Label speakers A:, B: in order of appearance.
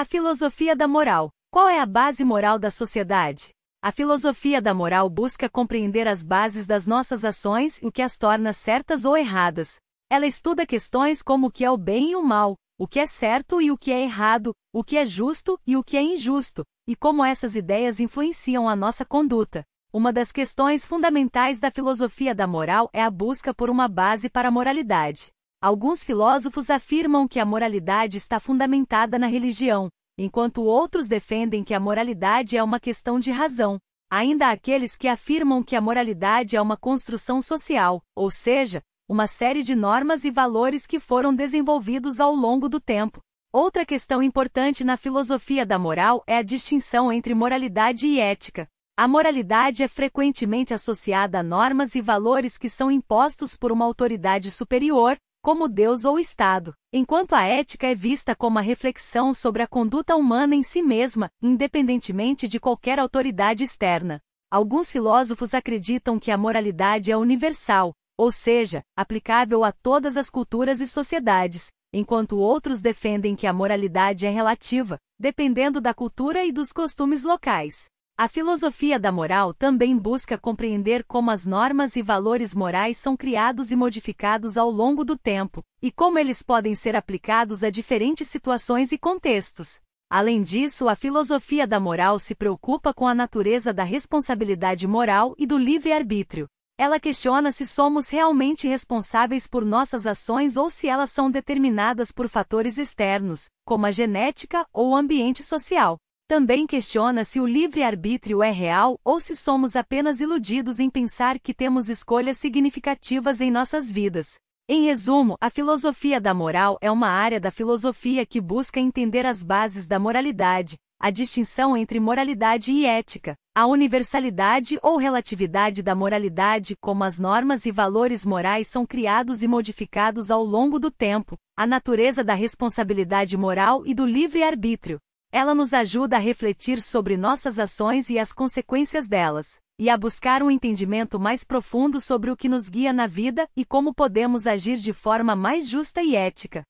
A: A filosofia da moral. Qual é a base moral da sociedade? A filosofia da moral busca compreender as bases das nossas ações e o que as torna certas ou erradas. Ela estuda questões como o que é o bem e o mal, o que é certo e o que é errado, o que é justo e o que é injusto, e como essas ideias influenciam a nossa conduta. Uma das questões fundamentais da filosofia da moral é a busca por uma base para a moralidade. Alguns filósofos afirmam que a moralidade está fundamentada na religião, enquanto outros defendem que a moralidade é uma questão de razão. Ainda há aqueles que afirmam que a moralidade é uma construção social, ou seja, uma série de normas e valores que foram desenvolvidos ao longo do tempo. Outra questão importante na filosofia da moral é a distinção entre moralidade e ética. A moralidade é frequentemente associada a normas e valores que são impostos por uma autoridade superior, como Deus ou Estado, enquanto a ética é vista como a reflexão sobre a conduta humana em si mesma, independentemente de qualquer autoridade externa. Alguns filósofos acreditam que a moralidade é universal, ou seja, aplicável a todas as culturas e sociedades, enquanto outros defendem que a moralidade é relativa, dependendo da cultura e dos costumes locais. A filosofia da moral também busca compreender como as normas e valores morais são criados e modificados ao longo do tempo, e como eles podem ser aplicados a diferentes situações e contextos. Além disso, a filosofia da moral se preocupa com a natureza da responsabilidade moral e do livre-arbítrio. Ela questiona se somos realmente responsáveis por nossas ações ou se elas são determinadas por fatores externos, como a genética ou o ambiente social. Também questiona se o livre-arbítrio é real ou se somos apenas iludidos em pensar que temos escolhas significativas em nossas vidas. Em resumo, a filosofia da moral é uma área da filosofia que busca entender as bases da moralidade, a distinção entre moralidade e ética, a universalidade ou relatividade da moralidade, como as normas e valores morais são criados e modificados ao longo do tempo, a natureza da responsabilidade moral e do livre-arbítrio, ela nos ajuda a refletir sobre nossas ações e as consequências delas, e a buscar um entendimento mais profundo sobre o que nos guia na vida e como podemos agir de forma mais justa e ética.